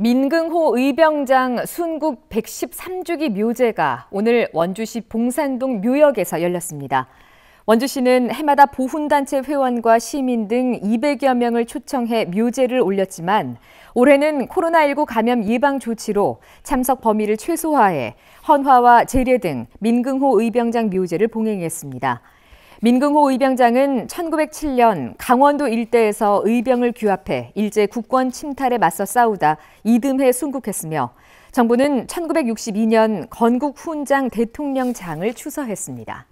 민근호 의병장 순국 113주기 묘제가 오늘 원주시 봉산동 묘역에서 열렸습니다. 원주시는 해마다 보훈단체 회원과 시민 등 200여 명을 초청해 묘제를 올렸지만 올해는 코로나19 감염 예방 조치로 참석 범위를 최소화해 헌화와 재례 등 민근호 의병장 묘제를 봉행했습니다. 민금호 의병장은 1907년 강원도 일대에서 의병을 규합해 일제 국권 침탈에 맞서 싸우다 이듬해 순국했으며 정부는 1962년 건국훈장 대통령장을 추서했습니다.